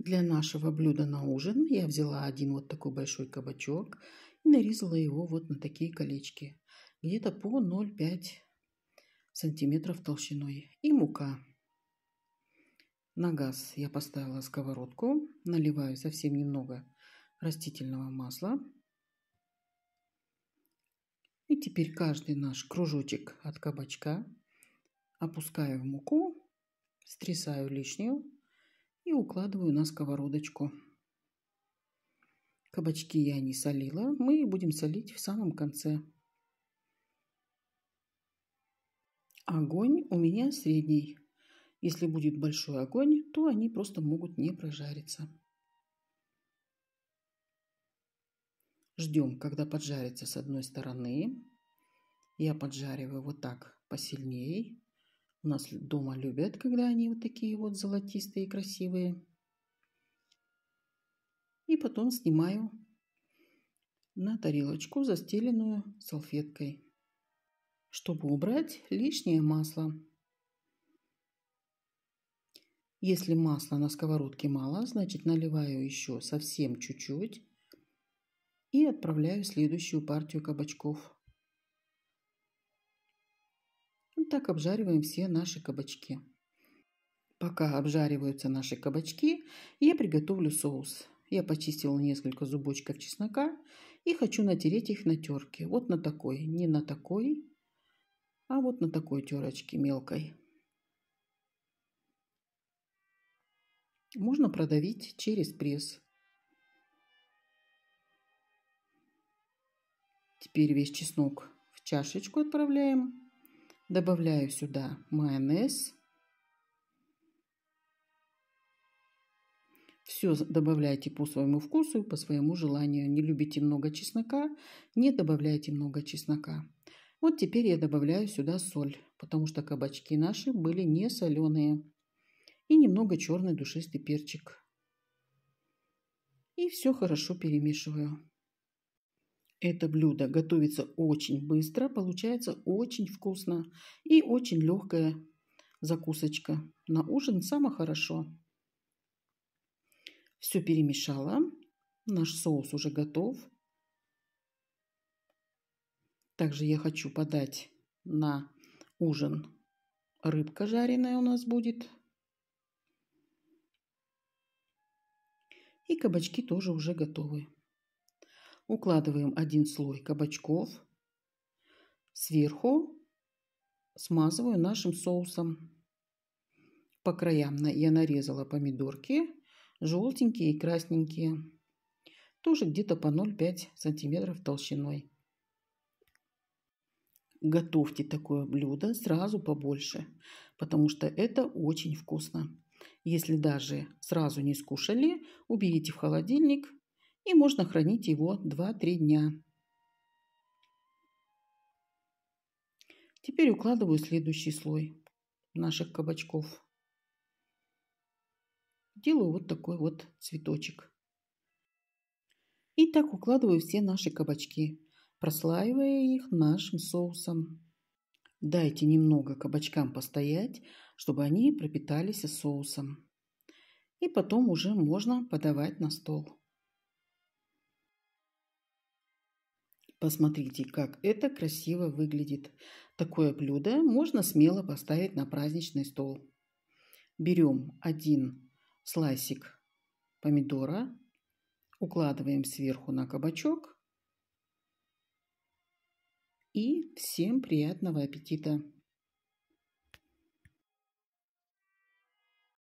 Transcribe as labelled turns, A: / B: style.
A: Для нашего блюда на ужин я взяла один вот такой большой кабачок и нарезала его вот на такие колечки, где-то по 0,5 сантиметров толщиной и мука. На газ я поставила сковородку, наливаю совсем немного растительного масла. И теперь каждый наш кружочек от кабачка опускаю в муку, стрясаю лишнюю и укладываю на сковородочку. Кабачки я не солила, мы будем солить в самом конце. Огонь у меня средний. Если будет большой огонь, то они просто могут не прожариться. Ждем, когда поджарится с одной стороны. Я поджариваю вот так посильней. У нас дома любят, когда они вот такие вот золотистые, красивые. И потом снимаю на тарелочку, застеленную салфеткой, чтобы убрать лишнее масло. Если масла на сковородке мало, значит наливаю еще совсем чуть-чуть и отправляю следующую партию кабачков. так обжариваем все наши кабачки. Пока обжариваются наши кабачки, я приготовлю соус. Я почистила несколько зубочков чеснока и хочу натереть их на терке. Вот на такой, не на такой, а вот на такой терочке мелкой. Можно продавить через пресс. Теперь весь чеснок в чашечку отправляем. Добавляю сюда майонез. Все добавляйте по своему вкусу и по своему желанию. Не любите много чеснока, не добавляйте много чеснока. Вот теперь я добавляю сюда соль, потому что кабачки наши были не соленые. И немного черный душистый перчик. И все хорошо перемешиваю. Это блюдо готовится очень быстро, получается очень вкусно и очень легкая закусочка. На ужин само хорошо. Все перемешала. Наш соус уже готов. Также я хочу подать на ужин рыбка жареная у нас будет. И кабачки тоже уже готовы. Укладываем один слой кабачков. Сверху смазываю нашим соусом. По краям я нарезала помидорки, желтенькие и красненькие. Тоже где-то по 0,5 сантиметров толщиной. Готовьте такое блюдо сразу побольше, потому что это очень вкусно. Если даже сразу не скушали, уберите в холодильник и можно хранить его 2-3 дня. Теперь укладываю следующий слой наших кабачков. Делаю вот такой вот цветочек. И так укладываю все наши кабачки, прослаивая их нашим соусом. Дайте немного кабачкам постоять, чтобы они пропитались соусом. И потом уже можно подавать на стол. Посмотрите, как это красиво выглядит. Такое блюдо можно смело поставить на праздничный стол. Берем один слайсик помидора, укладываем сверху на кабачок. И всем приятного аппетита!